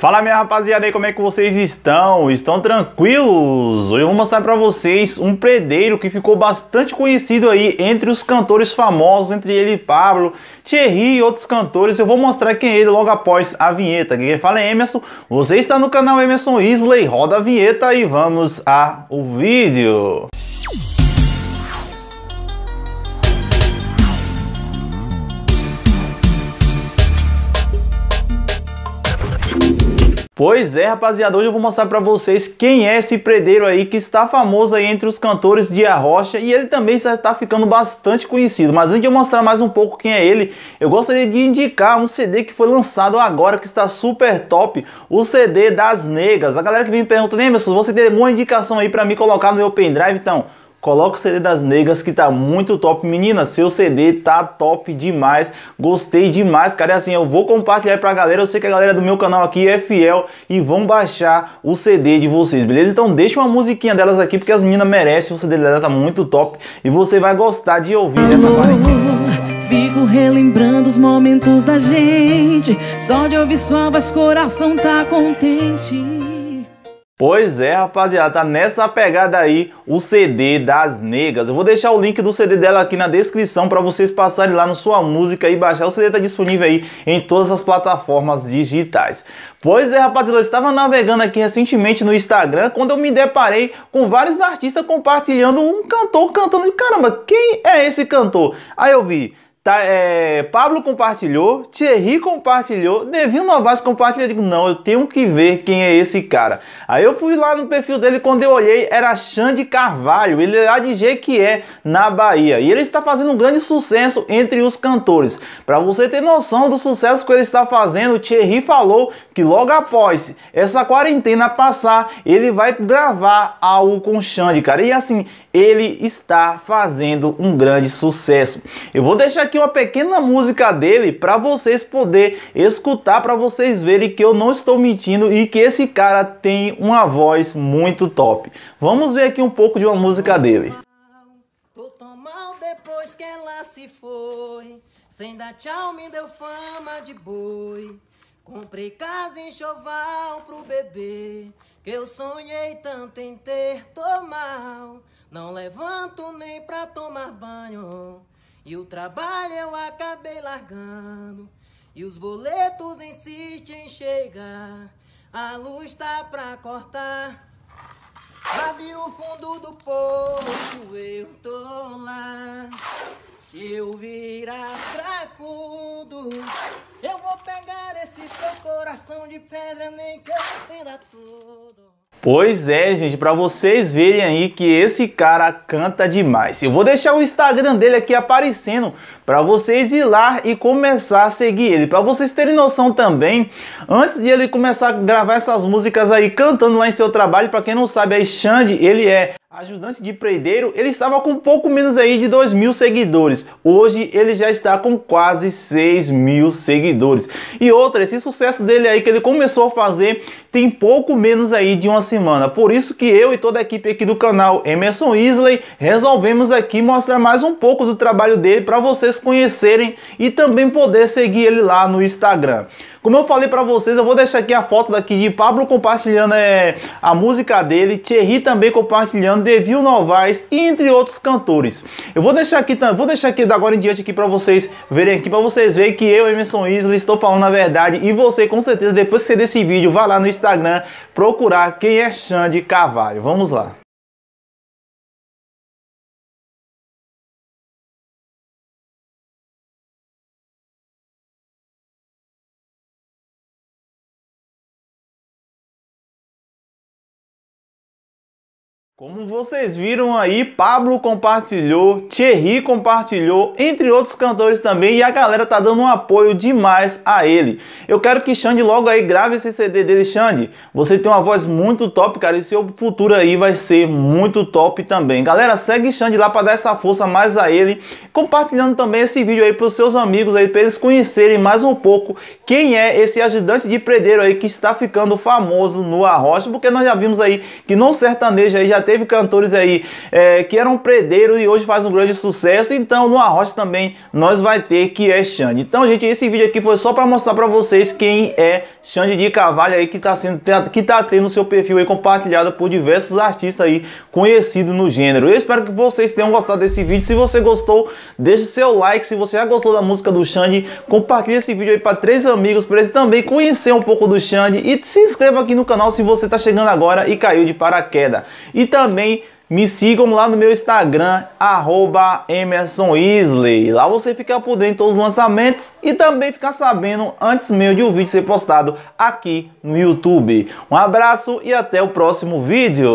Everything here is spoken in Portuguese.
Fala minha rapaziada aí, como é que vocês estão? Estão tranquilos? Hoje eu vou mostrar para vocês um predeiro que ficou bastante conhecido aí entre os cantores famosos, entre ele e Pablo, Thierry e outros cantores. Eu vou mostrar quem é ele logo após a vinheta. Quem fala é Emerson, você está no canal Emerson Isley, roda a vinheta e vamos ao vídeo. Música Pois é, rapaziada, hoje eu vou mostrar para vocês quem é esse predeiro aí que está famoso aí entre os cantores de Arrocha e ele também já está ficando bastante conhecido. Mas antes de eu mostrar mais um pouco quem é ele, eu gostaria de indicar um CD que foi lançado agora que está super top, o CD das Negas. A galera que vem me perguntando, Emerson, você tem uma indicação aí para me colocar no meu pendrive? Então, Coloca o CD das negras que tá muito top. Menina, seu CD tá top demais. Gostei demais, cara. E é assim, eu vou compartilhar pra galera. Eu sei que a galera do meu canal aqui é fiel e vão baixar o CD de vocês, beleza? Então deixa uma musiquinha delas aqui, porque as meninas merecem. O CD dela tá muito top e você vai gostar de ouvir Alô, essa Fico relembrando os momentos da gente. Só de ouvir sua voz, coração tá contente. Pois é, rapaziada, tá nessa pegada aí o CD das negras. Eu vou deixar o link do CD dela aqui na descrição para vocês passarem lá no sua música e baixar. O CD tá disponível aí em todas as plataformas digitais. Pois é, rapaziada, eu estava navegando aqui recentemente no Instagram quando eu me deparei com vários artistas compartilhando um cantor cantando. Caramba, quem é esse cantor? Aí eu vi Tá, é, Pablo compartilhou, Thierry compartilhou, Devinho Novaes compartilhou. Eu digo, não, eu tenho que ver quem é esse cara. Aí eu fui lá no perfil dele, quando eu olhei, era Xande Carvalho, ele é lá de Jequié, na Bahia. E ele está fazendo um grande sucesso entre os cantores. Para você ter noção do sucesso que ele está fazendo, Thierry falou que logo após essa quarentena passar, ele vai gravar algo com Xande, cara. E assim, ele está fazendo um grande sucesso. Eu vou deixar aqui uma pequena música dele para vocês poder escutar, para vocês verem que eu não estou mentindo e que esse cara tem uma voz muito top. Vamos ver aqui um pouco de uma música dele. Tô tão mal depois que ela se foi, sem dar tchau me deu fama de boi. Comprei casa em choval pro bebê, que eu sonhei tanto em ter, Não levanto nem pra tomar banho. E o trabalho eu acabei largando. E os boletos insistem em chegar. A luz tá pra cortar. Lá vi o fundo do poço, eu tô lá. Se eu virar cracudo, eu vou pegar esse seu coração de pedra, nem que eu tudo. Pois é, gente, para vocês verem aí que esse cara canta demais. Eu vou deixar o Instagram dele aqui aparecendo para vocês ir lá e começar a seguir ele. Para vocês terem noção também, antes de ele começar a gravar essas músicas aí cantando lá em seu trabalho, para quem não sabe, aí Xande, ele é Ajudante de Predeiro, ele estava com pouco menos aí de 2 mil seguidores. Hoje ele já está com quase 6 mil seguidores. E outra, esse sucesso dele aí que ele começou a fazer tem pouco menos aí de uma semana. Por isso que eu e toda a equipe aqui do canal Emerson Isley resolvemos aqui mostrar mais um pouco do trabalho dele para vocês conhecerem e também poder seguir ele lá no Instagram. Como eu falei para vocês, eu vou deixar aqui a foto daqui de Pablo compartilhando é, a música dele, Thierry também compartilhando, Devil Novaes, entre outros cantores. Eu vou deixar aqui, vou deixar aqui da agora em diante aqui para vocês verem aqui, para vocês verem que eu, Emerson Isley, estou falando a verdade e você com certeza depois que você desse vídeo, vai lá no Instagram procurar quem é Xande Carvalho. Vamos lá. Como vocês viram aí, Pablo compartilhou, Thierry compartilhou, entre outros cantores também, e a galera tá dando um apoio demais a ele. Eu quero que Xande logo aí grave esse CD dele, Xande. Você tem uma voz muito top, cara, e seu futuro aí vai ser muito top também. Galera, segue Xande lá para dar essa força mais a ele, compartilhando também esse vídeo aí pros seus amigos aí, para eles conhecerem mais um pouco quem é esse ajudante de predeiro aí que está ficando famoso no Arrocha, porque nós já vimos aí que no sertanejo aí já tem teve cantores aí é, que eram predeiros e hoje faz um grande sucesso. Então, no Arrocha também nós vai ter que é Xande. Então, gente, esse vídeo aqui foi só para mostrar para vocês quem é Xande de Carvalho aí que tá sendo tá, que tá tendo seu perfil aí compartilhado por diversos artistas aí conhecidos no gênero. Eu espero que vocês tenham gostado desse vídeo. Se você gostou, deixe seu like. Se você já gostou da música do Xande, compartilhe esse vídeo aí para três amigos para eles também conhecer um pouco do Xande e se inscreva aqui no canal se você tá chegando agora e caiu de paraquedas. E então, também também me sigam lá no meu Instagram, arroba Emerson Lá você fica por dentro de todos os lançamentos e também fica sabendo antes mesmo de o um vídeo ser postado aqui no YouTube. Um abraço e até o próximo vídeo.